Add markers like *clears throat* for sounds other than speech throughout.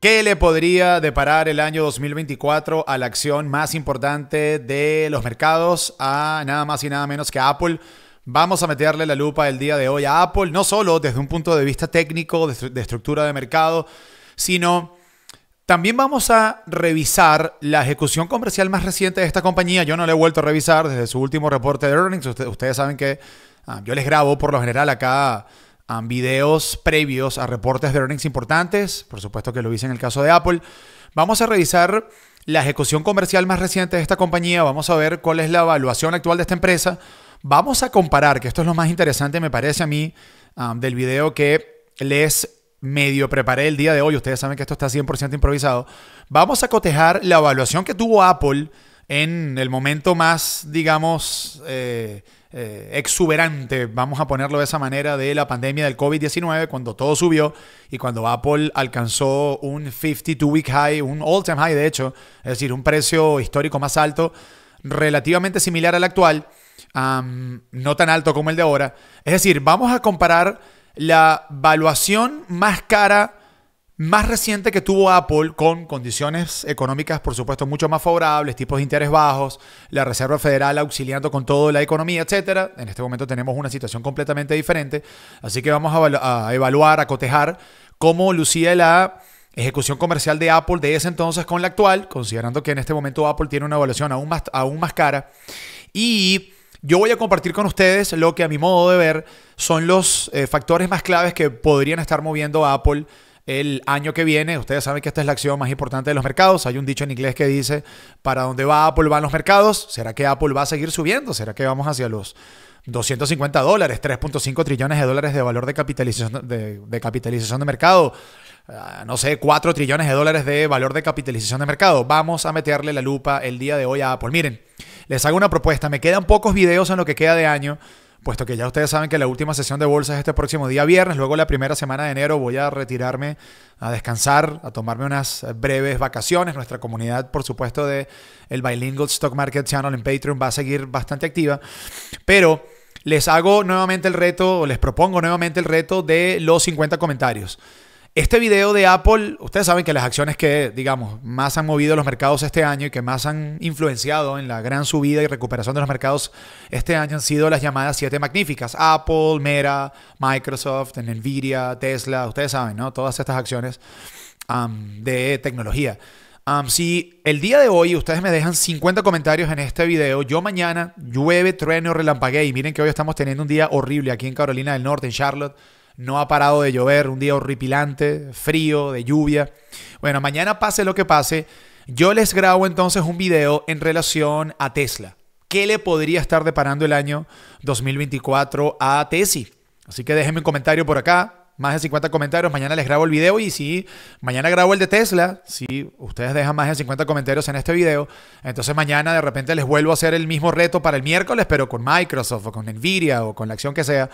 ¿Qué le podría deparar el año 2024 a la acción más importante de los mercados, a nada más y nada menos que Apple? Vamos a meterle la lupa el día de hoy a Apple, no solo desde un punto de vista técnico, de, estructura de mercado, sino también vamos a revisar la ejecución comercial más reciente de esta compañía. Yo no la he vuelto a revisar desde su último reporte de earnings. ustedes saben que ah, yo les grabo por lo general acá videos previos a reportes de earnings importantes, por supuesto que lo hice en el caso de Apple, vamos a revisar la ejecución comercial más reciente de esta compañía, vamos a ver cuál es la evaluación actual de esta empresa, vamos a comparar, que esto es lo más interesante me parece a mí del video que les medio preparé el día de hoy, ustedes saben que esto está 100% improvisado, vamos a cotejar la evaluación que tuvo Apple en el momento más, digamos, eh, eh, exuberante, vamos a ponerlo de esa manera, de la pandemia del COVID-19, cuando todo subió y cuando Apple alcanzó un 52-week high, un all-time high de hecho, es decir, un precio histórico más alto, relativamente similar al actual, no tan alto como el de ahora. Es decir, vamos a comparar la valuación más cara más reciente que tuvo Apple con condiciones económicas, por supuesto, mucho más favorables, tipos de interés bajos, la Reserva Federal auxiliando con toda la economía, etcétera. En este momento tenemos una situación completamente diferente, así que vamos a, evaluar, a cotejar cómo lucía la ejecución comercial de Apple de ese entonces con la actual, considerando que en este momento Apple tiene una evaluación aún más, aún más cara. Y yo voy a compartir con ustedes lo que a mi modo de ver son los eh, factores más claves que podrían estar moviendo a Apple el año que viene. Ustedes saben que esta es la acción más importante de los mercados. Hay un dicho en inglés que dice, ¿para dónde va Apple van los mercados? ¿Será que Apple va a seguir subiendo? ¿Será que vamos hacia los 250 dólares, 3.5 trillones de dólares de valor de capitalización de, capitalización de mercado? Ah, no sé, 4 trillones de dólares de valor de capitalización de mercado. Vamos a meterle la lupa el día de hoy a Apple. Miren, les hago una propuesta. Me quedan pocos videos en lo que queda de año puesto que ya ustedes saben que la última sesión de bolsa es este próximo día viernes, luego la primera semana de enero voy a retirarme a descansar, a tomarme unas eh, breves vacaciones. Nuestra comunidad, por supuesto, de el Bilingual Stock Market Channel en Patreon va a seguir bastante activa, pero les hago nuevamente el reto, o les propongo nuevamente el reto de los 50 comentarios. Este video de Apple, ustedes saben que las acciones que, digamos, más han movido los mercados este año y que más han influenciado en la gran subida y recuperación de los mercados este año han sido las llamadas siete magníficas. Apple, Mera, Microsoft, Nvidia, Tesla, ustedes saben, ¿no? Todas estas acciones de tecnología. si el día de hoy ustedes me dejan 50 comentarios en este video, yo mañana llueve, trueno, relampagué y miren que hoy estamos teniendo un día horrible aquí en Carolina del Norte, en Charlotte. No ha parado de llover, un día horripilante, frío, de lluvia. Bueno, mañana pase lo que pase, yo les grabo entonces un video en relación a Tesla. ¿Qué le podría estar deparando el año 2024 a Tesla? Así que déjenme un comentario por acá, más de 50 comentarios. Mañana les grabo el video y si mañana grabo el de Tesla, si ustedes dejan más de 50 comentarios en este video, entonces mañana de repente les vuelvo a hacer el mismo reto para el miércoles, pero con Microsoft o con Nvidia o con la acción que sea.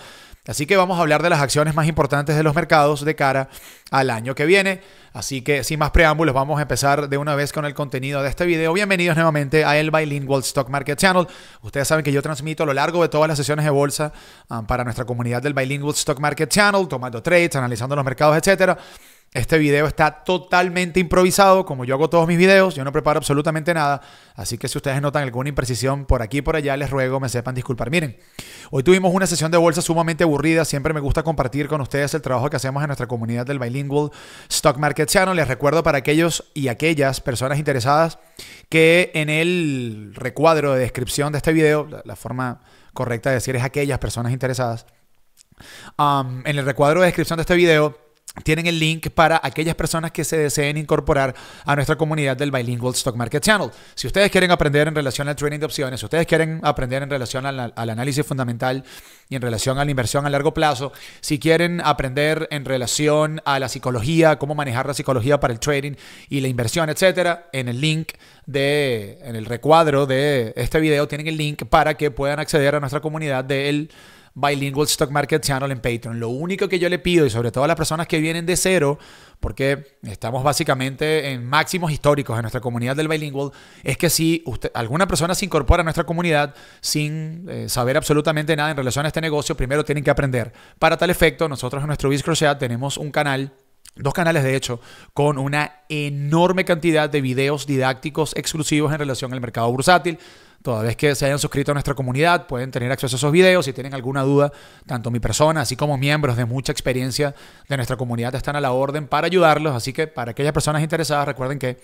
Así que vamos a hablar de las acciones más importantes de los mercados de cara al año que viene. Así que sin más preámbulos, vamos a empezar de una vez con el contenido de este video. Bienvenidos nuevamente a el Bilingual Stock Market Channel. Ustedes saben que yo transmito a lo largo de todas las sesiones de bolsa ah, para nuestra comunidad del Bilingual Stock Market Channel, tomando trades, analizando los mercados, etcétera. Este video está totalmente improvisado, como yo hago todos mis videos, yo no preparo absolutamente nada, así que si ustedes notan alguna imprecisión por aquí y por allá, les ruego me sepan disculpar. Miren, hoy tuvimos una sesión de bolsa sumamente aburrida, siempre me gusta compartir con ustedes el trabajo que hacemos en nuestra comunidad del Bilingual Stock Market Channel. Les recuerdo para aquellos y aquellas personas interesadas que en el recuadro de descripción de este video, la forma correcta de decir es aquellas personas interesadas, um, en el recuadro de descripción de este video, tienen el link para aquellas personas que se deseen incorporar a nuestra comunidad del Bilingual Stock Market Channel. Si ustedes quieren aprender en relación al trading de opciones, si ustedes quieren aprender en relación al, análisis fundamental y en relación a la inversión a largo plazo, si quieren aprender en relación a la psicología, cómo manejar la psicología para el trading y la inversión, etcétera, en el link de, en el recuadro de este video tienen el link para que puedan acceder a nuestra comunidad del... Bilingual Stock Market Channel en Patreon. Lo único que yo le pido, y sobre todo a las personas que vienen de cero, porque estamos básicamente en máximos históricos en nuestra comunidad del bilingual, es que si usted, alguna persona se incorpora a nuestra comunidad sin eh, saber absolutamente nada en relación a este negocio, primero tienen que aprender. Para tal efecto, nosotros en nuestro Biz tenemos un canal Dos canales, de hecho, con una enorme cantidad de videos didácticos exclusivos en relación al mercado bursátil. Toda vez que se hayan suscrito a nuestra comunidad, pueden tener acceso a esos videos. Si tienen alguna duda, tanto mi persona, así como miembros de mucha experiencia de nuestra comunidad están a la orden para ayudarlos. Así que para aquellas personas interesadas, recuerden que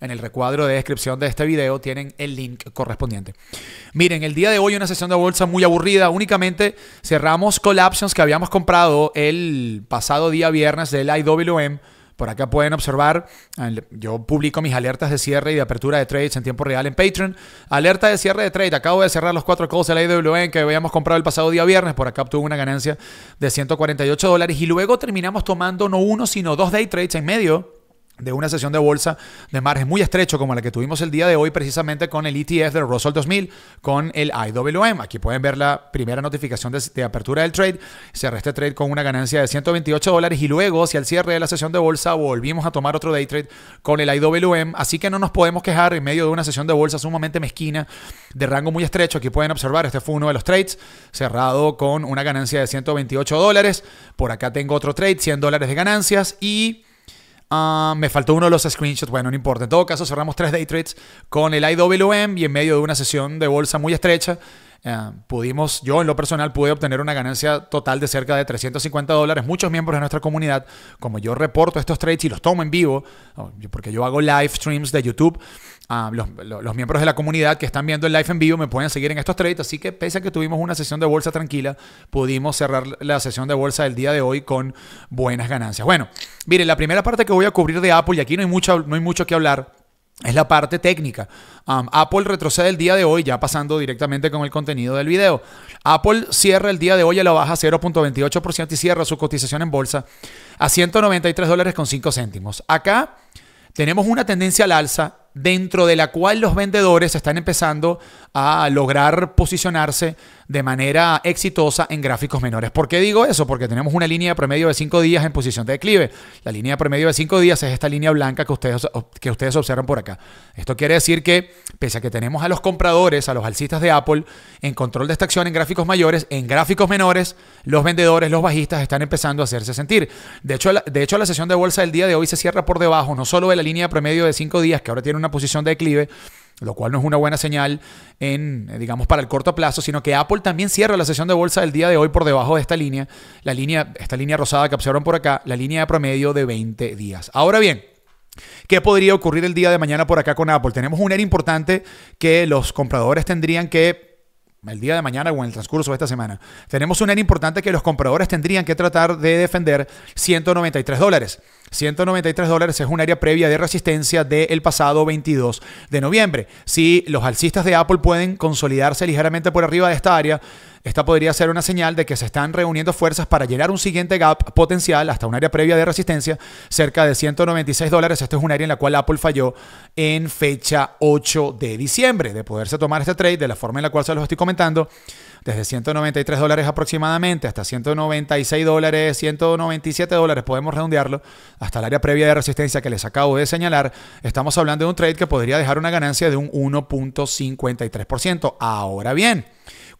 en el recuadro de descripción de este video tienen el link correspondiente. Miren, el día de hoy una sesión de bolsa muy aburrida. Únicamente cerramos options que habíamos comprado el pasado día viernes del IWM. Por acá pueden observar, yo publico mis alertas de cierre y de apertura de trades en tiempo real en Patreon. Alerta de cierre de trade, acabo de cerrar los cuatro calls del IWM que habíamos comprado el pasado día viernes. Por acá obtuve una ganancia de 148 dólares y luego terminamos tomando no uno, sino dos day trades en medio de una sesión de bolsa de margen muy estrecho como la que tuvimos el día de hoy precisamente con el ETF de Russell 2000 con el IWM. Aquí pueden ver la primera notificación de, de apertura del trade. Cerré este trade con una ganancia de 128 dólares y luego hacia el cierre de la sesión de bolsa volvimos a tomar otro day trade con el IWM. Así que no nos podemos quejar en medio de una sesión de bolsa sumamente mezquina de rango muy estrecho. Aquí pueden observar, este fue uno de los trades cerrado con una ganancia de 128 dólares. Por acá tengo otro trade, 100 dólares de ganancias y... Ah, me faltó uno de los screenshots, bueno, no importa. En todo caso, cerramos tres day trades con el IWM y en medio de una sesión de bolsa muy estrecha eh, pudimos, yo en lo personal pude obtener una ganancia total de cerca de 350 dólares. Muchos miembros de nuestra comunidad, como yo reporto estos trades y los tomo en vivo, porque yo hago live streams de YouTube, ah, los, miembros de la comunidad que están viendo el live en vivo me pueden seguir en estos trades. Así que pese a que tuvimos una sesión de bolsa tranquila, pudimos cerrar la sesión de bolsa del día de hoy con buenas ganancias. Bueno, miren, la primera parte que voy a cubrir de Apple, y aquí no hay no hay mucho que hablar es la parte técnica. Apple retrocede el día de hoy, ya pasando directamente con el contenido del video. Apple cierra el día de hoy a la baja 0.28% y cierra su cotización en bolsa a 193 dólares con 5 céntimos. Acá tenemos una tendencia al alza dentro de la cual los vendedores están empezando a lograr posicionarse de manera exitosa en gráficos menores. ¿Por qué digo eso? Porque tenemos una línea de promedio de 5 días en posición de declive. La línea de promedio de 5 días es esta línea blanca que ustedes, que ustedes observan por acá. Esto quiere decir que, pese a que tenemos a los compradores, a los alcistas de Apple, en control de esta acción en gráficos mayores, en gráficos menores, los vendedores, los bajistas están empezando a hacerse sentir. De hecho, de hecho, la sesión de bolsa del día de hoy se cierra por debajo, no solo de la línea de promedio de 5 días, que ahora tiene una posición de declive, lo cual no es una buena señal en, eh, digamos, para el corto plazo, sino que Apple también cierra la sesión de bolsa del día de hoy por debajo de esta línea, la línea, esta línea rosada que observaron por acá, la línea de promedio de 20 días. Ahora bien, ¿Qué podría ocurrir el día de mañana por acá con Apple? Tenemos un error importante que los compradores tendrían que el día de mañana o en el transcurso de esta semana. Tenemos un área importante que los compradores tendrían que tratar de defender 193 dólares. 193 dólares es un área previa de resistencia del pasado 22 de noviembre. Si los alcistas de Apple pueden consolidarse ligeramente por arriba de esta área, esta podría ser una señal de que se están reuniendo fuerzas para llenar un siguiente gap potencial hasta un área previa de resistencia cerca de 196 dólares. Esto es un área en la cual Apple falló en fecha 8 de diciembre. De poderse tomar este trade de la forma en la cual se los estoy comentando, desde 193 dólares aproximadamente hasta 196 dólares, 197 dólares, podemos redondearlo, hasta el área previa de resistencia que les acabo de señalar, estamos hablando de un trade que podría dejar una ganancia de un 1.53%. Ahora bien,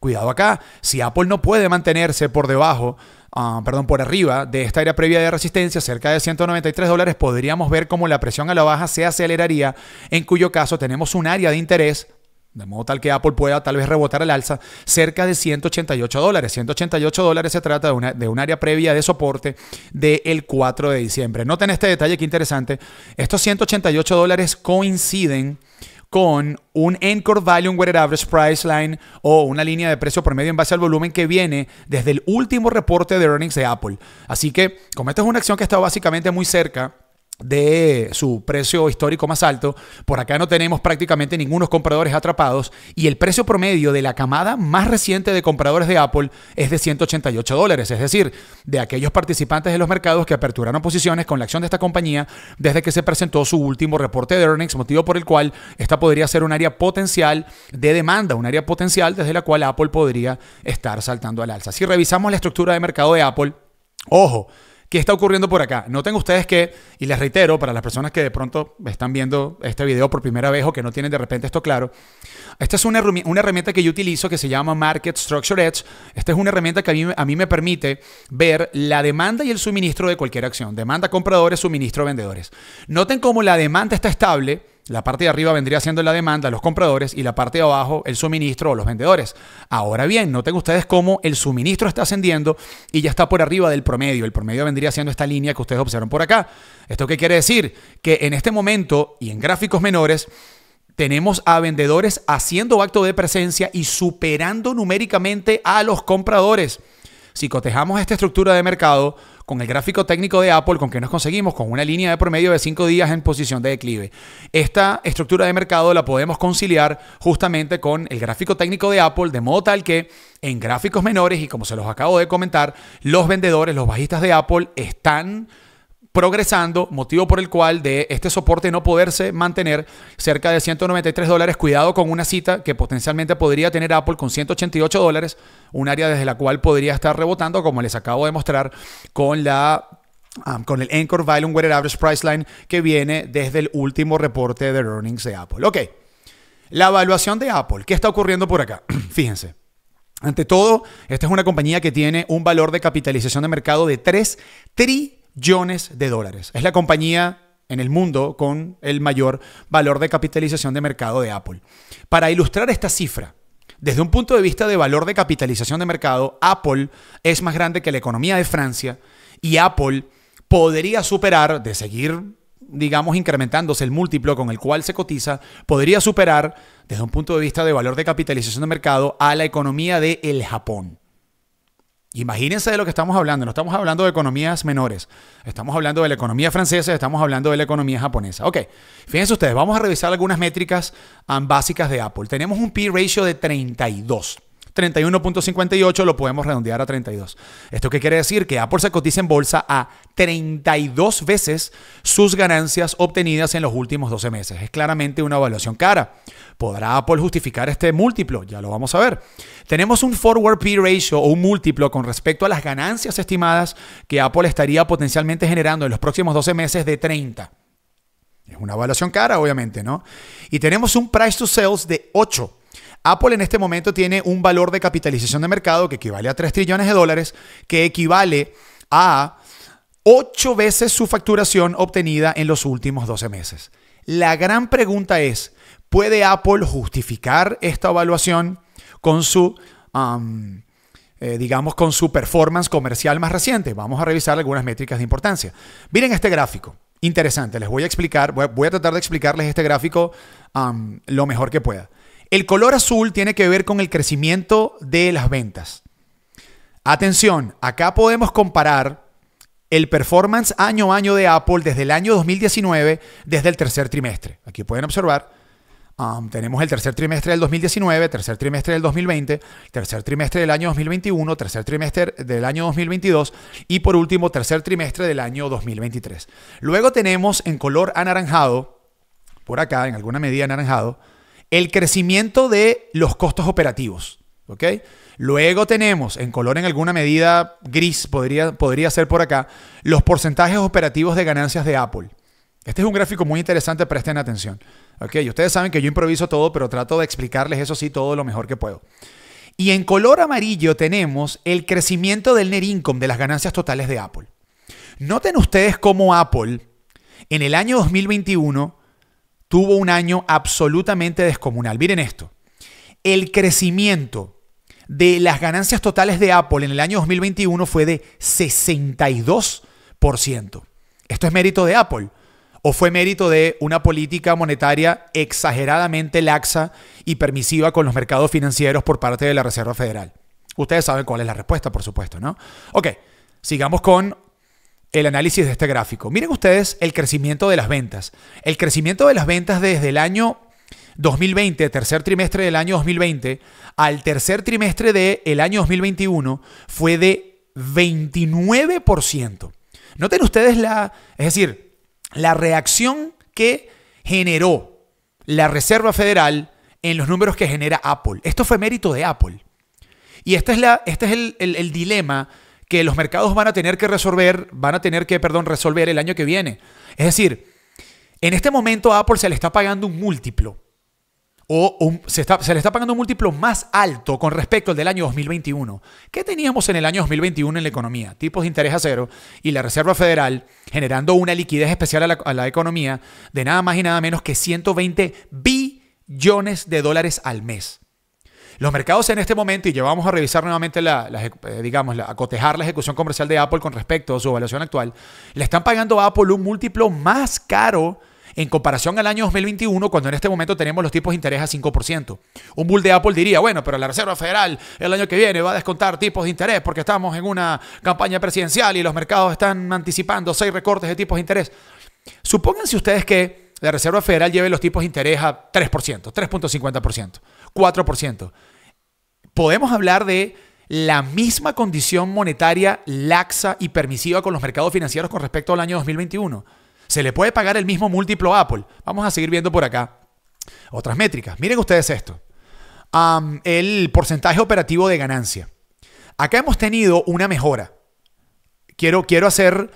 cuidado acá, si Apple no puede mantenerse por debajo, ah, perdón, por arriba de esta área previa de resistencia, cerca de 193 dólares, podríamos ver cómo la presión a la baja se aceleraría, en cuyo caso tenemos un área de interés de modo tal que Apple pueda tal vez rebotar al alza cerca de 188 dólares. 188 dólares se trata de, un área previa de soporte del 4 de diciembre. Noten este detalle que interesante. Estos 188 dólares coinciden con un Encore Value, un Weighted Average Price Line o una línea de precio promedio en base al volumen que viene desde el último reporte de earnings de Apple. Así que, como esta es una acción que estado básicamente muy cerca de su precio histórico más alto. Por acá no tenemos prácticamente ningunos compradores atrapados y el precio promedio de la camada más reciente de compradores de Apple es de 188 dólares, es decir, de aquellos participantes de los mercados que aperturaron posiciones con la acción de esta compañía desde que se presentó su último reporte de earnings, motivo por el cual esta podría ser un área potencial de demanda, un área potencial desde la cual Apple podría estar saltando al alza. Si revisamos la estructura de mercado de Apple, ojo, está ocurriendo por acá? Noten ustedes que, y les reitero, para las personas que de pronto están viendo este video por primera vez o que no tienen de repente esto claro, esta es una, herramienta que yo utilizo que se llama Market Structure Edge. Esta es una herramienta que a mí me permite ver la demanda y el suministro de cualquier acción. Demanda compradores, suministro vendedores. Noten cómo la demanda está estable la parte de arriba vendría siendo la demanda, los compradores, y la parte de abajo el suministro o los vendedores. Ahora bien, noten ustedes cómo el suministro está ascendiendo y ya está por arriba del promedio. El promedio vendría siendo esta línea que ustedes observan por acá. ¿Esto qué quiere decir? Que en este momento y en gráficos menores, tenemos a vendedores haciendo acto de presencia y superando numéricamente a los compradores. Si cotejamos esta estructura de mercado, con el gráfico técnico de Apple, con que nos conseguimos, con una línea de promedio de 5 días en posición de declive. Esta estructura de mercado la podemos conciliar justamente con el gráfico técnico de Apple, de modo tal que en gráficos menores, y como se los acabo de comentar, los vendedores, los bajistas de Apple están progresando, motivo por el cual de este soporte no poderse mantener cerca de 193 dólares, cuidado con una cita que potencialmente podría tener Apple con 188 dólares, un área desde la cual podría estar rebotando, como les acabo de mostrar, con la ah, con el Anchor Volume Weighted Average Priceline que viene desde el último reporte de earnings de Apple. Ok, la evaluación de Apple, ¿qué está ocurriendo por acá? *clears throat* Fíjense. Ante todo, esta es una compañía que tiene un valor de capitalización de mercado de 3 tri, millones de dólares. Es la compañía en el mundo con el mayor valor de capitalización de mercado de Apple. Para ilustrar esta cifra, desde un punto de vista de valor de capitalización de mercado, Apple es más grande que la economía de Francia y Apple podría superar, de seguir, digamos, incrementándose el múltiplo con el cual se cotiza, podría superar, desde un punto de vista de valor de capitalización de mercado, a la economía de el Japón. Imagínense de lo que estamos hablando. No estamos hablando de economías menores. Estamos hablando de la economía francesa, estamos hablando de la economía japonesa. Ok, fíjense ustedes, vamos a revisar algunas métricas básicas de Apple. Tenemos un P-ratio de 32. 31.58 lo podemos redondear a 32. ¿Esto qué quiere decir? Que Apple se cotiza en bolsa a 32 veces sus ganancias obtenidas en los últimos 12 meses. Es claramente una evaluación cara. ¿Podrá Apple justificar este múltiplo? Ya lo vamos a ver. Tenemos un forward P ratio o un múltiplo con respecto a las ganancias estimadas que Apple estaría potencialmente generando en los próximos 12 meses de 30. Es una evaluación cara, obviamente, ¿no? Y tenemos un price to sales de 8 Apple en este momento tiene un valor de capitalización de mercado que equivale a 3 trillones de dólares, que equivale a 8 veces su facturación obtenida en los últimos 12 meses. La gran pregunta es, ¿puede Apple justificar esta evaluación con su... Eh, digamos, con su performance comercial más reciente. Vamos a revisar algunas métricas de importancia. Miren este gráfico, interesante. Les voy a explicar, voy a, tratar de explicarles este gráfico lo mejor que pueda. El color azul tiene que ver con el crecimiento de las ventas. Atención, acá podemos comparar el performance año a año de Apple desde el año 2019, desde el tercer trimestre. Aquí pueden observar, um, tenemos el tercer trimestre del 2019, tercer trimestre del 2020, tercer trimestre del año 2021, tercer trimestre del año 2022 y por último tercer trimestre del año 2023. Luego tenemos en color anaranjado, por acá en alguna medida anaranjado, el crecimiento de los costos operativos. ¿ok? Luego tenemos, en color en alguna medida gris, podría, podría ser por acá, los porcentajes operativos de ganancias de Apple. Este es un gráfico muy interesante, presten atención. ustedes saben que yo improviso todo, pero trato de explicarles eso sí todo lo mejor que puedo. Y en color amarillo tenemos el crecimiento del net income, de las ganancias totales de Apple. Noten ustedes cómo Apple en el año 2021 tuvo un año absolutamente descomunal. Miren esto. El crecimiento de las ganancias totales de Apple en el año 2021 fue de 62%. Esto es mérito de Apple. ¿O fue mérito de una política monetaria exageradamente laxa y permisiva con los mercados financieros por parte de la Reserva Federal? Ustedes saben cuál es la respuesta, por supuesto, ¿no? Ok, sigamos con el análisis de este gráfico. Miren ustedes el crecimiento de las ventas. El crecimiento de las ventas desde el año 2020, tercer trimestre del año 2020, al tercer trimestre del el año 2021 fue de 29%. Noten ustedes la, es decir, la reacción que generó la Reserva Federal en los números que genera Apple. Esto fue mérito de Apple. Y este es, la, este es el dilema que los mercados van a tener que resolver, van a tener que, perdón, resolver el año que viene. Es decir, en este momento a Apple se le está pagando un múltiplo o se, está, le está pagando un múltiplo más alto con respecto al del año 2021. ¿Qué teníamos en el año 2021 en la economía? Tipos de interés a cero y la Reserva Federal generando una liquidez especial a la economía de nada más y nada menos que 120 billones de dólares al mes. Los mercados en este momento, y llevamos a revisar nuevamente, eh, digamos, la, a cotejar la ejecución comercial de Apple con respecto a su evaluación actual, le están pagando a Apple un múltiplo más caro en comparación al año 2021, cuando en este momento tenemos los tipos de interés a 5%. Un bull de Apple diría, bueno, pero la Reserva Federal el año que viene va a descontar tipos de interés porque estamos en una campaña presidencial y los mercados están anticipando seis recortes de tipos de interés. Supónganse ustedes que la Reserva Federal lleve los tipos de interés a 3%, 3.50%. 4%. Podemos hablar de la misma condición monetaria laxa y permisiva con los mercados financieros con respecto al año 2021. Se le puede pagar el mismo múltiplo a Apple. Vamos a seguir viendo por acá otras métricas. Miren ustedes esto. el porcentaje operativo de ganancia. Acá hemos tenido una mejora. Quiero, quiero hacer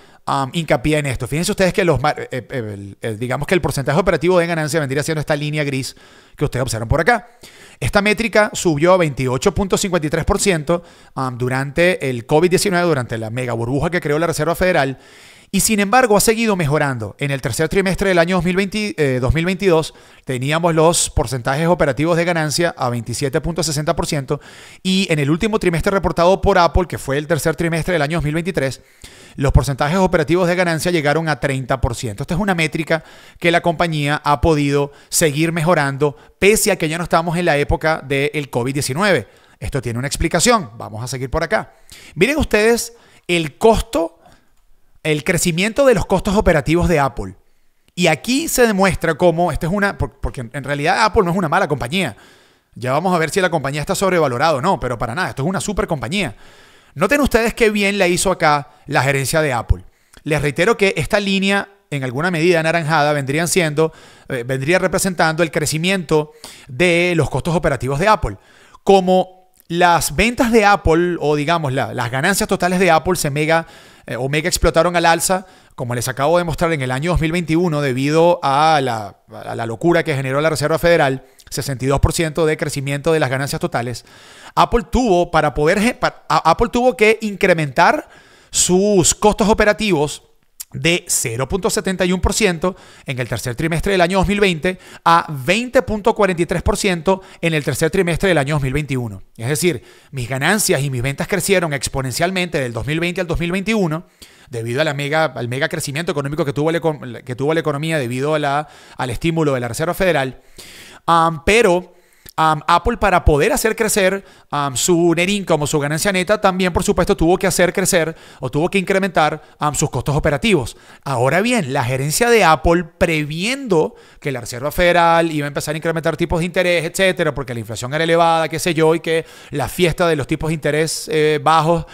hincapié en esto. Fíjense ustedes que los, eh, eh, el, eh, digamos que el porcentaje operativo de ganancia vendría siendo esta línea gris que ustedes observan por acá. Esta métrica subió a 28.53% um, durante el COVID-19, durante la mega burbuja que creó la Reserva Federal. Y sin embargo, ha seguido mejorando. En el tercer trimestre del año 2022 eh, teníamos los porcentajes operativos de ganancia a 27.60% y en el último trimestre reportado por Apple, que fue el tercer trimestre del año 2023, los porcentajes operativos de ganancia llegaron a 30%. Esta es una métrica que la compañía ha podido seguir mejorando pese a que ya no estamos en la época del COVID-19. Esto tiene una explicación. Vamos a seguir por acá. Miren ustedes el costo, el crecimiento de los costos operativos de Apple. Y aquí se demuestra cómo, esta es una, porque en realidad Apple no es una mala compañía. Ya vamos a ver si la compañía está sobrevalorada o no, pero para nada, esto es una super compañía. Noten ustedes qué bien la hizo acá la gerencia de Apple. Les reitero que esta línea, en alguna medida anaranjada, vendrían siendo, eh, vendría representando el crecimiento de los costos operativos de Apple. Como las ventas de Apple, o digamos las ganancias totales de Apple, se mega eh, o mega explotaron al alza como les acabo de mostrar en el año 2021, debido a la, locura que generó la Reserva Federal, 62% de crecimiento de las ganancias totales, Apple tuvo, para poder, Apple tuvo que incrementar sus costos operativos de 0.71% en el tercer trimestre del año 2020 a 20.43% en el tercer trimestre del año 2021. Es decir, mis ganancias y mis ventas crecieron exponencialmente del 2020 al 2021 debido a mega, al mega crecimiento económico que tuvo la, que tuvo la economía, debido a la, al estímulo de la Reserva Federal. pero... Apple para poder hacer crecer su net income o su ganancia neta, también por supuesto tuvo que hacer crecer o tuvo que incrementar sus costos operativos. Ahora bien, la gerencia de Apple previendo que la Reserva Federal iba a empezar a incrementar tipos de interés, etcétera, porque la inflación era elevada, qué sé yo, y que la fiesta de los tipos de interés eh, bajos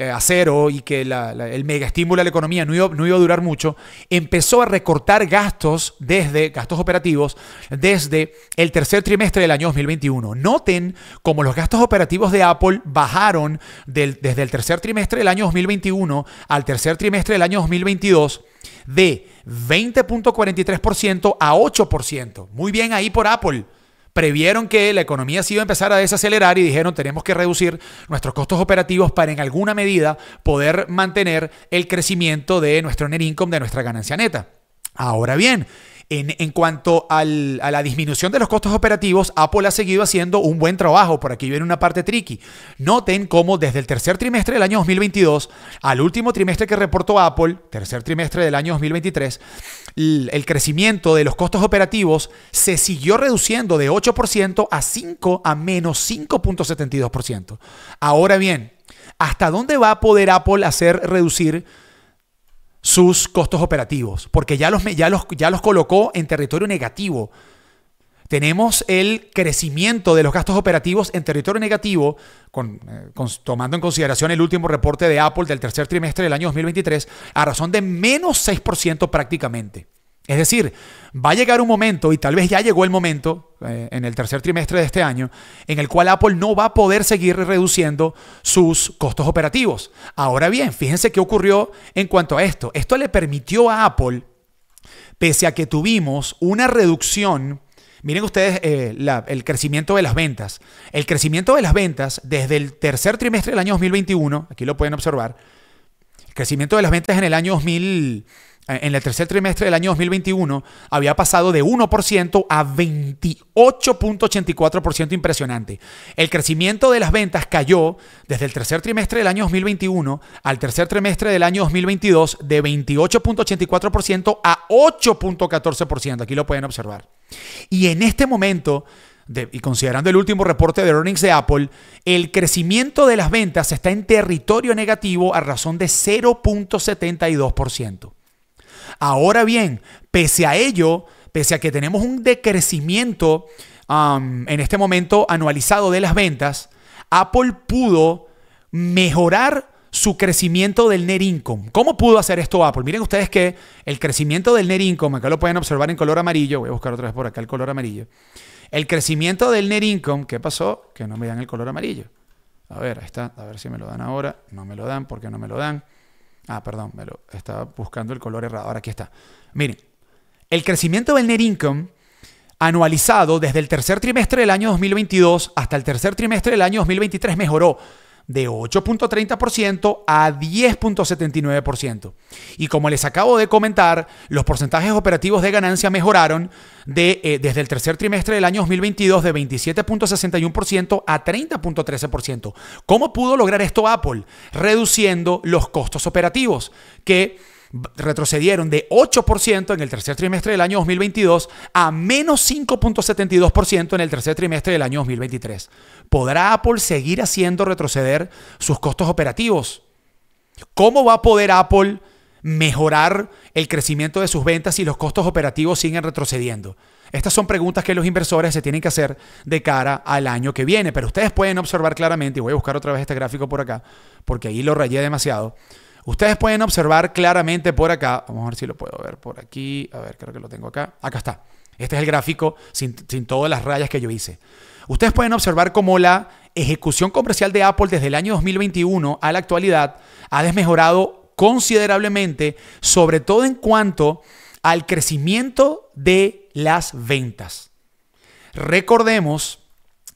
eh, a cero y que el mega estímulo a la economía no iba, a durar mucho, empezó a recortar gastos desde gastos operativos desde el tercer trimestre del año 2021. Noten como los gastos operativos de Apple bajaron desde el tercer trimestre del año 2021 al tercer trimestre del año 2022 de 20.43% a 8%. Muy bien ahí por Apple previeron que la economía se iba a empezar a desacelerar y dijeron tenemos que reducir nuestros costos operativos para en alguna medida poder mantener el crecimiento de nuestro net income, de nuestra ganancia neta. Ahora bien, en, cuanto a la disminución de los costos operativos, Apple ha seguido haciendo un buen trabajo. Por aquí viene una parte tricky. Noten cómo desde el tercer trimestre del año 2022 al último trimestre que reportó Apple, tercer trimestre del año 2023, el, el crecimiento de los costos operativos se siguió reduciendo de 8% a 5 a menos 5.72%. Ahora bien, ¿hasta dónde va a poder Apple hacer reducir sus costos operativos, porque ya los, ya ya los colocó en territorio negativo. Tenemos el crecimiento de los gastos operativos en territorio negativo, eh, tomando en consideración el último reporte de Apple del tercer trimestre del año 2023, a razón de menos 6% prácticamente. Es decir, va a llegar un momento, y tal vez ya llegó el momento, eh, en el tercer trimestre de este año, en el cual Apple no va a poder seguir reduciendo sus costos operativos. Ahora bien, fíjense qué ocurrió en cuanto a esto. Esto le permitió a Apple, pese a que tuvimos una reducción, miren ustedes eh, el crecimiento de las ventas. El crecimiento de las ventas desde el tercer trimestre del año 2021, aquí lo pueden observar, el crecimiento de las ventas en el año 2000. Eh, en el tercer trimestre del año 2021 había pasado de 1% a 28.84%, impresionante. El crecimiento de las ventas cayó desde el tercer trimestre del año 2021 al tercer trimestre del año 2022 de 28.84% a 8.14%, aquí lo pueden observar. Y en este momento, y considerando el último reporte de earnings de Apple, el crecimiento de las ventas está en territorio negativo a razón de 0.72%. Ahora bien, pese a ello, pese a que tenemos un decrecimiento en este momento anualizado de las ventas, Apple pudo mejorar su crecimiento del net income. ¿Cómo pudo hacer esto Apple? Miren ustedes que el crecimiento del net income, acá lo pueden observar en color amarillo, voy a buscar otra vez por acá el color amarillo. El crecimiento del net income, ¿qué pasó? Que no me dan el color amarillo. A ver, ahí está, a ver si me lo dan ahora. No me lo dan, ¿por qué no me lo dan? Ah, perdón, me lo, estaba buscando el color errado. Ahora aquí está. Miren, el crecimiento del net income anualizado desde el tercer trimestre del año 2022 hasta el tercer trimestre del año 2023 mejoró de 8.30% a 10.79%. Y como les acabo de comentar, los porcentajes operativos de ganancia mejoraron de, eh, desde el tercer trimestre del año 2022 de 27.61% a 30.13%. ¿Cómo pudo lograr esto Apple? Reduciendo los costos operativos, que retrocedieron de 8% en el tercer trimestre del año 2022 a menos 5.72% en el tercer trimestre del año 2023. ¿Podrá Apple seguir haciendo retroceder sus costos operativos? ¿Cómo va a poder Apple mejorar el crecimiento de sus ventas si los costos operativos siguen retrocediendo? Estas son preguntas que los inversores se tienen que hacer de cara al año que viene, pero ustedes pueden observar claramente, y voy a buscar otra vez este gráfico por acá, porque ahí lo rayé demasiado. Ustedes pueden observar claramente por acá, vamos a ver si lo puedo ver por aquí, a ver, creo que lo tengo acá, acá está. Este es el gráfico sin, todas las rayas que yo hice. Ustedes pueden observar cómo la ejecución comercial de Apple desde el año 2021 a la actualidad ha desmejorado considerablemente, sobre todo en cuanto al crecimiento de las ventas. Recordemos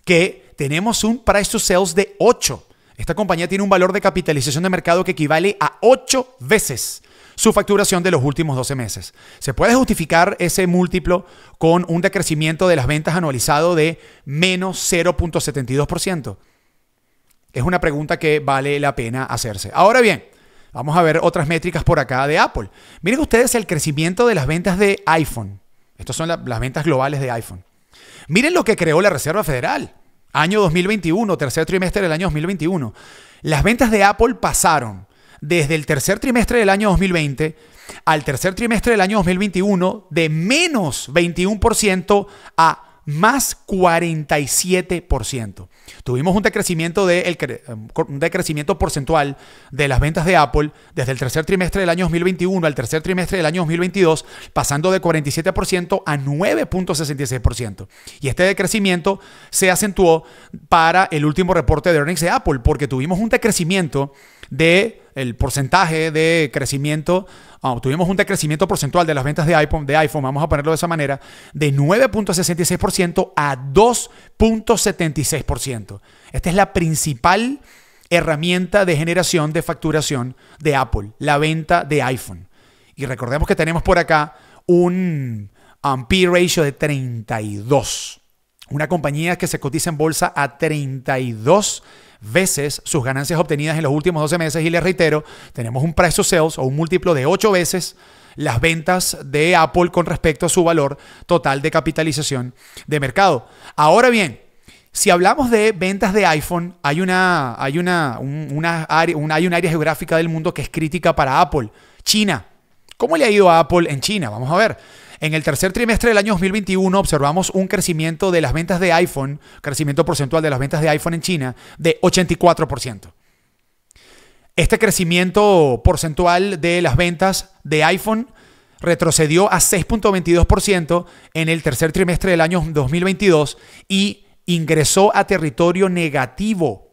que tenemos un price to sales de 8. Esta compañía tiene un valor de capitalización de mercado que equivale a 8 veces su facturación de los últimos 12 meses. Se puede justificar ese múltiplo con un decrecimiento de las ventas anualizado de menos 0.72%. Es una pregunta que vale la pena hacerse. Ahora bien, vamos a ver otras métricas por acá de Apple. Miren ustedes el crecimiento de las ventas de iPhone. Estas son las ventas globales de iPhone. Miren lo que creó la Reserva Federal año 2021, tercer trimestre del año 2021, las ventas de Apple pasaron desde el tercer trimestre del año 2020 al tercer trimestre del año 2021 de menos 21% a más 47%. Tuvimos un decrecimiento, de eh, decrecimiento porcentual de las ventas de Apple desde el tercer trimestre del año 2021 al tercer trimestre del año 2022, pasando de 47% a 9.66%. Y este decrecimiento se acentuó para el último reporte de earnings de Apple, porque tuvimos un decrecimiento de el porcentaje de crecimiento, ah, tuvimos un decrecimiento porcentual de las ventas de iPhone, de iPhone, vamos a ponerlo de esa manera, de 9.66% a 2.76%. Esta es la principal herramienta de generación de facturación de Apple, la venta de iPhone. Y recordemos que tenemos por acá un, un um, P ratio de 32. Una compañía que se cotiza en bolsa a 32 veces sus ganancias obtenidas en los últimos 12 meses. Y les reitero, tenemos un precio sales o un múltiplo de 8 veces las ventas de Apple con respecto a su valor total de capitalización de mercado. Ahora bien, si hablamos de ventas de iPhone, hay una, hay una, un, una, hay una área geográfica del mundo que es crítica para Apple, China. ¿Cómo le ha ido a Apple en China? Vamos a ver. En el tercer trimestre del año 2021 observamos un crecimiento de las ventas de iPhone, crecimiento porcentual de las ventas de iPhone en China, de 84%. Este crecimiento porcentual de las ventas de iPhone retrocedió a 6.22% en el tercer trimestre del año 2022 y ingresó a territorio negativo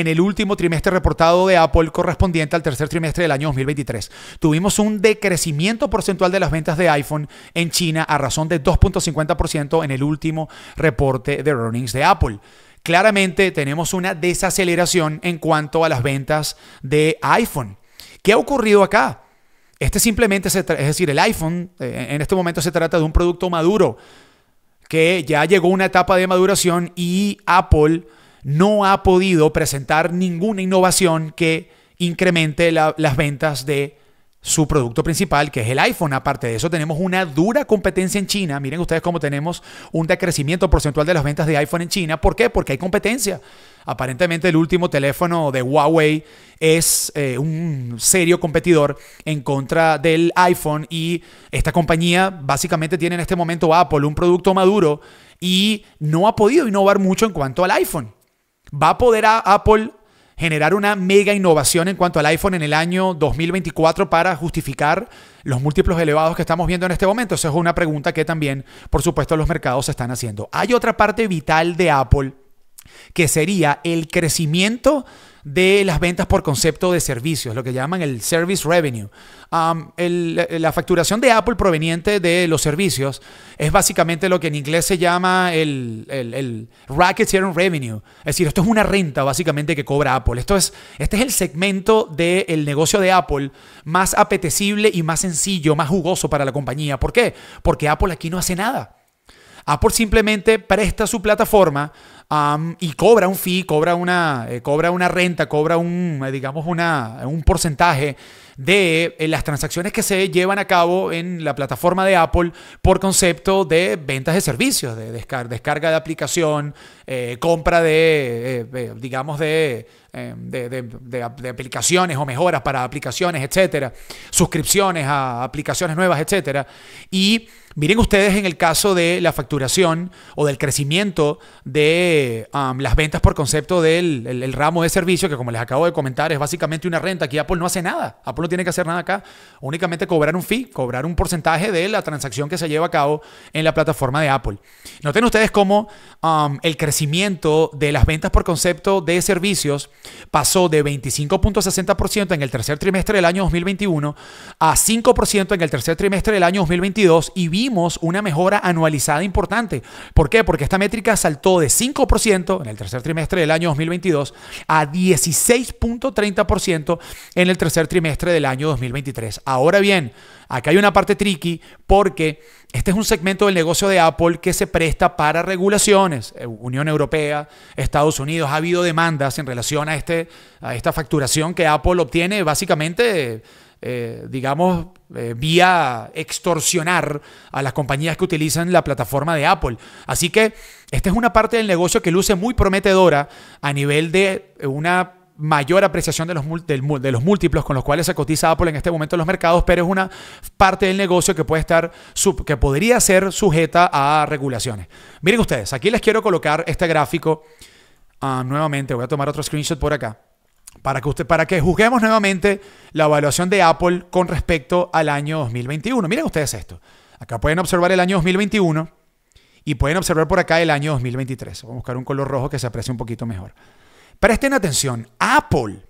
en el último trimestre reportado de Apple correspondiente al tercer trimestre del año 2023. Tuvimos un decrecimiento porcentual de las ventas de iPhone en China a razón de 2.50% en el último reporte de earnings de Apple. Claramente tenemos una desaceleración en cuanto a las ventas de iPhone. ¿Qué ha ocurrido acá? Este simplemente, es decir, el iPhone eh, en este momento se trata de un producto maduro que ya llegó a una etapa de maduración y Apple no ha podido presentar ninguna innovación que incremente las ventas de su producto principal, que es el iPhone. Aparte de eso, tenemos una dura competencia en China. Miren ustedes cómo tenemos un decrecimiento porcentual de las ventas de iPhone en China. ¿Por qué? Porque hay competencia. Aparentemente el último teléfono de Huawei es eh, un serio competidor en contra del iPhone y esta compañía básicamente tiene en este momento Apple un producto maduro y no ha podido innovar mucho en cuanto al iPhone. ¿Va a poder Apple generar una mega innovación en cuanto al iPhone en el año 2024 para justificar los múltiplos elevados que estamos viendo en este momento? Esa es una pregunta que también, por supuesto, los mercados están haciendo. Hay otra parte vital de Apple que sería el crecimiento de las ventas por concepto de servicios, lo que llaman el service revenue. la facturación de Apple proveniente de los servicios es básicamente lo que en inglés se llama el, el, el revenue. Es decir, esto es una renta básicamente que cobra Apple. Esto es, este es el segmento del negocio de Apple más apetecible y más sencillo, más jugoso para la compañía. ¿Por qué? Porque Apple aquí no hace nada. Apple simplemente presta su plataforma y cobra un fee, cobra una, eh, cobra una renta, cobra un, eh, digamos, una, un porcentaje de eh, las transacciones que se llevan a cabo en la plataforma de Apple por concepto de ventas de servicios, de descarga, de aplicación, compra de, digamos, em, de, aplicaciones o mejoras para aplicaciones, etcétera, suscripciones a aplicaciones nuevas, etcétera. Y miren ustedes en el caso de la facturación o del crecimiento de Um, las ventas por concepto del ramo de servicio, que como les acabo de comentar, es básicamente una renta. Aquí Apple no hace nada. Apple no tiene que hacer nada acá. Únicamente cobrar un fee, cobrar un porcentaje de la transacción que se lleva a cabo en la plataforma de Apple. Noten ustedes cómo um, el crecimiento de las ventas por concepto de servicios pasó de 25.60% en el tercer trimestre del año 2021 a 5% en el tercer trimestre del año 2022 y vimos una mejora anualizada importante. ¿Por qué? Porque esta métrica saltó de 5 en el tercer trimestre del año 2022 a 16.30% en el tercer trimestre del año 2023. Ahora bien, acá hay una parte tricky porque este es un segmento del negocio de Apple que se presta para regulaciones. Eh, Unión Europea, Estados Unidos, ha habido demandas en relación a, este, a esta facturación que Apple obtiene básicamente eh, digamos, eh, vía extorsionar a las compañías que utilizan la plataforma de Apple. Así que esta es una parte del negocio que luce muy prometedora a nivel de una mayor apreciación de los, de múltiplos con los cuales se cotiza Apple en este momento en los mercados, pero es una parte del negocio que puede estar, que podría ser sujeta a regulaciones. Miren ustedes, aquí les quiero colocar este gráfico. Ah, nuevamente, voy a tomar otro screenshot por acá para que, usted, para que juzguemos nuevamente la evaluación de Apple con respecto al año 2021. Miren ustedes esto. Acá pueden observar el año 2021 y pueden observar por acá el año 2023. Vamos a buscar un color rojo que se aprecie un poquito mejor. Presten atención, Apple,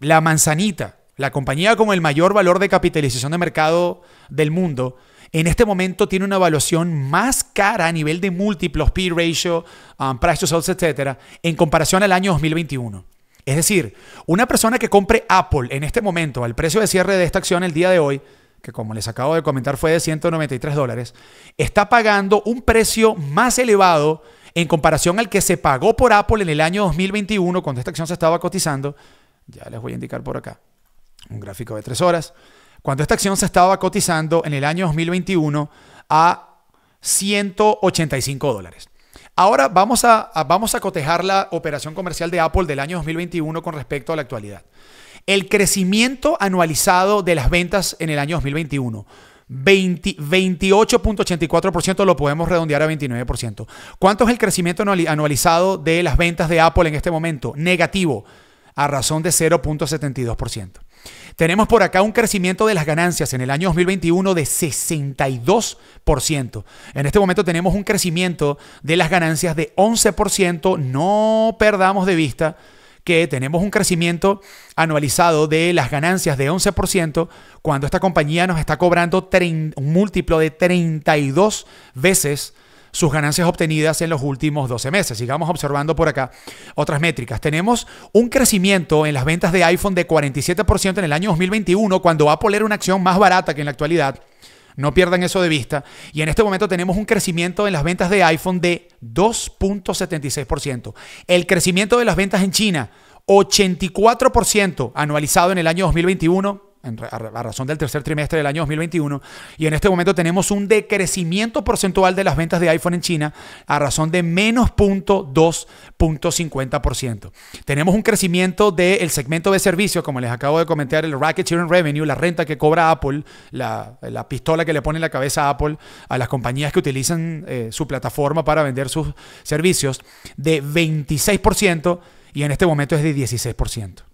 la manzanita, la compañía con el mayor valor de capitalización de mercado del mundo, en este momento tiene una evaluación más cara a nivel de múltiplos, P-ratio, um, price to sales, etc., en comparación al año 2021. Es decir, una persona que compre Apple en este momento al precio de cierre de esta acción el día de hoy, que como les acabo de comentar fue de 193 dólares, está pagando un precio más elevado en comparación al que se pagó por Apple en el año 2021 cuando esta acción se estaba cotizando. Ya les voy a indicar por acá un gráfico de tres horas. Cuando esta acción se estaba cotizando en el año 2021 a 185 dólares. Ahora vamos a, vamos a cotejar la operación comercial de Apple del año 2021 con respecto a la actualidad. El crecimiento anualizado de las ventas en el año 2021. 28.84% lo podemos redondear a 29%. ¿Cuánto es el crecimiento anualizado de las ventas de Apple en este momento? Negativo, a razón de 0.72%. Tenemos por acá un crecimiento de las ganancias en el año 2021 de 62%. En este momento tenemos un crecimiento de las ganancias de 11%. No perdamos de vista que tenemos un crecimiento anualizado de las ganancias de 11% cuando esta compañía nos está cobrando un múltiplo de 32 veces sus ganancias obtenidas en los últimos 12 meses. Sigamos observando por acá otras métricas. Tenemos un crecimiento en las ventas de iPhone de 47% en el año 2021, cuando va a poner una acción más barata que en la actualidad. No pierdan eso de vista. Y en este momento tenemos un crecimiento en las ventas de iPhone de 2.76%. El crecimiento de las ventas en China, 84% anualizado en el año 2021 a razón del tercer trimestre del año 2021, y en este momento tenemos un decrecimiento porcentual de las ventas de iPhone en China a razón de menos 0.2.50%. Tenemos un crecimiento del segmento de servicios, como les acabo de comentar, el racketeering revenue, la renta que cobra Apple, la, pistola que le pone en la cabeza Apple a las compañías que utilizan eh, su plataforma para vender sus servicios, de 26% y en este momento es de 16%.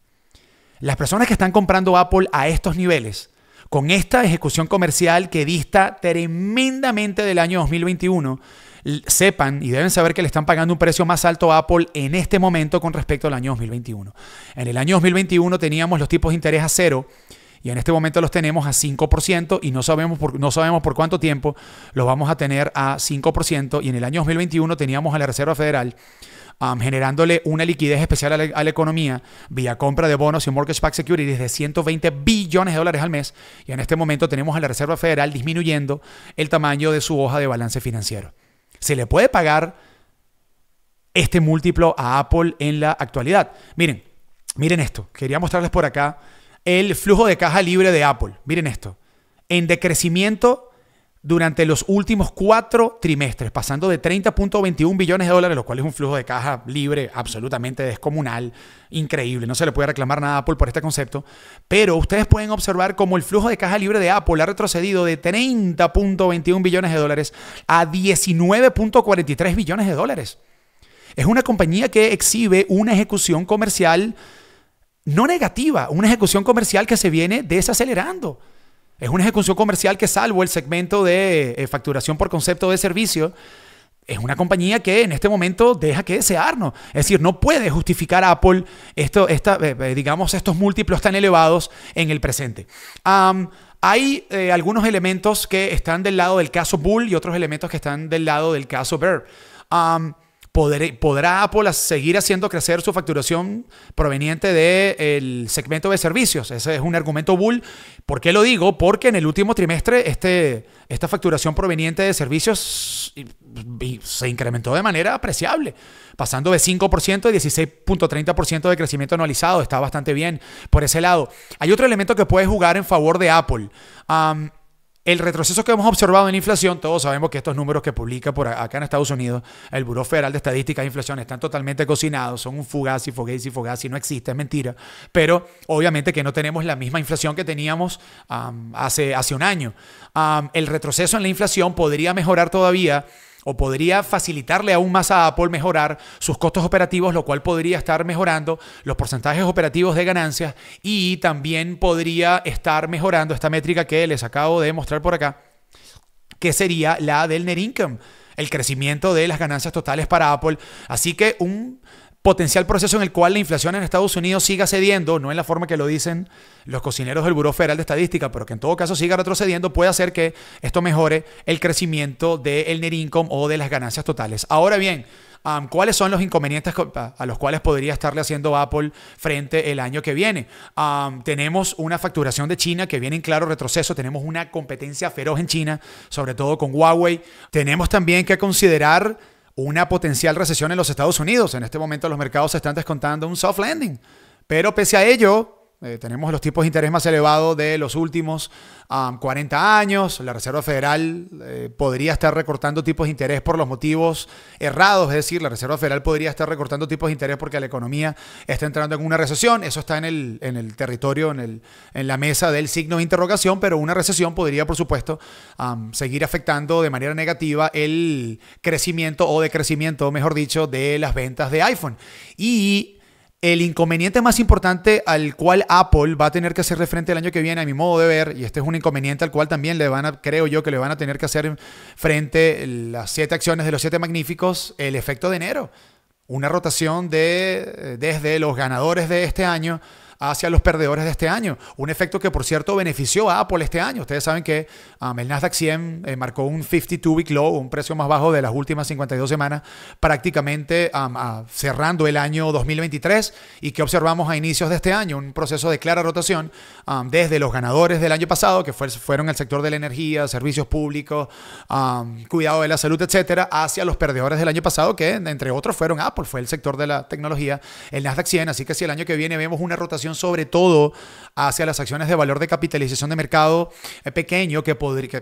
Las personas que están comprando Apple a estos niveles, con esta ejecución comercial que dista tremendamente del año 2021, sepan y deben saber que le están pagando un precio más alto a Apple en este momento con respecto al año 2021. En el año 2021 teníamos los tipos de interés a cero y en este momento los tenemos a 5% y no sabemos, por, no sabemos por cuánto tiempo los vamos a tener a 5% y en el año 2021 teníamos a la Reserva Federal generándole una liquidez especial a la, a la, economía vía compra de bonos y mortgage backed securities de 120 billones de dólares al mes. Y en este momento tenemos a la Reserva Federal disminuyendo el tamaño de su hoja de balance financiero. Se le puede pagar este múltiplo a Apple en la actualidad. Miren, miren esto. Quería mostrarles por acá el flujo de caja libre de Apple. Miren esto. En decrecimiento durante los últimos cuatro trimestres, pasando de 30.21 billones de dólares, lo cual es un flujo de caja libre absolutamente descomunal, increíble. No se le puede reclamar nada a Apple por este concepto, pero ustedes pueden observar cómo el flujo de caja libre de Apple ha retrocedido de 30.21 billones de dólares a 19.43 billones de dólares. Es una compañía que exhibe una ejecución comercial no negativa, una ejecución comercial que se viene desacelerando. Es una ejecución comercial que salvo el segmento de eh, facturación por concepto de servicio, es una compañía que en este momento deja que desearnos. Es decir, no puede justificar Apple esto, eh, eh, digamos, estos múltiplos tan elevados en el presente. hay algunos elementos que están del lado del caso Bull y otros elementos que están del lado del caso Bear. ¿podrá Apple seguir haciendo crecer su facturación proveniente del segmento de servicios? Ese es un argumento bull. ¿Por qué lo digo? Porque en el último trimestre este, esta facturación proveniente de servicios se incrementó de manera apreciable, pasando de 5% a 16.30% de crecimiento anualizado. Está bastante bien por ese lado. Hay otro elemento que puede jugar en favor de Apple. El retroceso que hemos observado en inflación, todos sabemos que estos números que publica por acá en Estados Unidos el Buró Federal de Estadísticas de Inflación están totalmente cocinados, son un fugaz y fugaz y fugaz, y no existe, es mentira. Pero obviamente que no tenemos la misma inflación que teníamos hace, hace un año. el retroceso en la inflación podría mejorar todavía o podría facilitarle aún más a Apple mejorar sus costos operativos, lo cual podría estar mejorando los porcentajes operativos de ganancias y también podría estar mejorando esta métrica que les acabo de mostrar por acá, que sería la del net income, el crecimiento de las ganancias totales para Apple. Así que un potencial proceso en el cual la inflación en Estados Unidos siga cediendo, no en la forma que lo dicen los cocineros del Buró Federal de Estadística, pero que en todo caso siga retrocediendo, puede hacer que esto mejore el crecimiento del net income o de las ganancias totales. Ahora bien, cuáles son los inconvenientes a los cuales podría estarle haciendo Apple frente el año que viene. tenemos una facturación de China que viene en claro retroceso, tenemos una competencia feroz en China, sobre todo con Huawei. Tenemos también que considerar una potencial recesión en los Estados Unidos. En este momento los mercados están descontando un soft landing. Pero pese a ello, eh, tenemos los tipos de interés más elevados de los últimos 40 ah, años. La Reserva Federal eh, podría estar recortando tipos de interés por los motivos errados. Es decir, la Reserva Federal podría estar recortando tipos de interés porque la economía está entrando en una recesión. Eso está en el, en el territorio, en, el, en la mesa del signo de interrogación, pero una recesión podría, por supuesto, ah, seguir afectando de manera negativa el crecimiento o decrecimiento, mejor dicho, de las ventas de iPhone. Y el inconveniente más importante al cual Apple va a tener que hacer de frente el año que viene, a mi modo de ver, y este es un inconveniente al cual también le van a, creo yo, que le van a tener que hacer frente las siete acciones de los siete magníficos, el efecto de enero. Una rotación de, desde los ganadores de este año hacia los perdedores de este año. Un efecto que, por cierto, benefició a Apple este año. Ustedes saben que um, el Nasdaq 100 eh, marcó un 52-week low, un precio más bajo de las últimas 52 semanas, prácticamente um, cerrando el año 2023 y que observamos a inicios de este año un proceso de clara rotación um, desde los ganadores del año pasado, que fueron el sector de la energía, servicios públicos, cuidado de la salud, etcétera, hacia los perdedores del año pasado, que entre otros fueron Apple, fue el sector de la tecnología, el Nasdaq 100. Así que si el año que viene vemos una rotación sobre todo hacia las acciones de valor de capitalización de mercado eh, pequeño, que,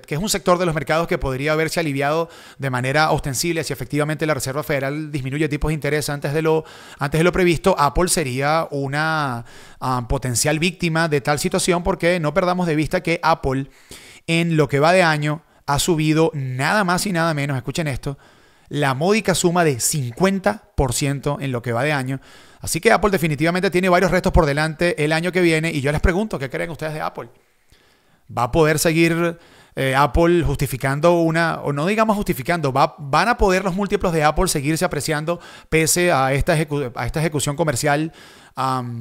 es un sector de los mercados que podría haberse aliviado de manera ostensible si efectivamente la Reserva Federal disminuye tipos de interés antes de lo, antes de lo previsto. Apple sería una ah, potencial víctima de tal situación porque no perdamos de vista que Apple en lo que va de año ha subido nada más y nada menos, escuchen esto, la módica suma de 50% en lo que va de año. Así que Apple definitivamente tiene varios restos por delante el año que viene y yo les pregunto, ¿qué creen ustedes de Apple? ¿Va a poder seguir eh, Apple justificando una, o no digamos justificando, va, van a poder los múltiplos de Apple seguirse apreciando pese a esta, ejecución comercial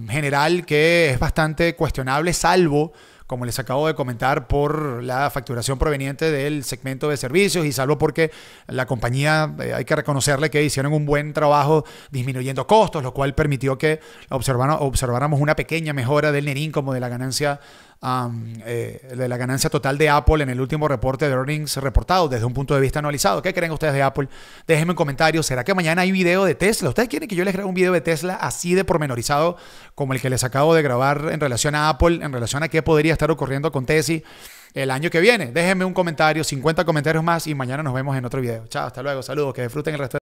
general que es bastante cuestionable, salvo como les acabo de comentar, por la facturación proveniente del segmento de servicios y salvo porque la compañía, eh, hay que reconocerle que hicieron un buen trabajo disminuyendo costos, lo cual permitió que observáramos una pequeña mejora del nerín como de la ganancia eh, de la ganancia total de Apple en el último reporte de earnings reportado desde un punto de vista anualizado. ¿Qué creen ustedes de Apple? Déjenme un comentario. ¿Será que mañana hay video de Tesla? ¿Ustedes quieren que yo les grabe un video de Tesla así de pormenorizado como el que les acabo de grabar en relación a Apple, en relación a qué podría estar ocurriendo con Tesla? el año que viene. Déjenme un comentario, 50 comentarios más y mañana nos vemos en otro video. Chao, hasta luego, saludos, que disfruten el resto.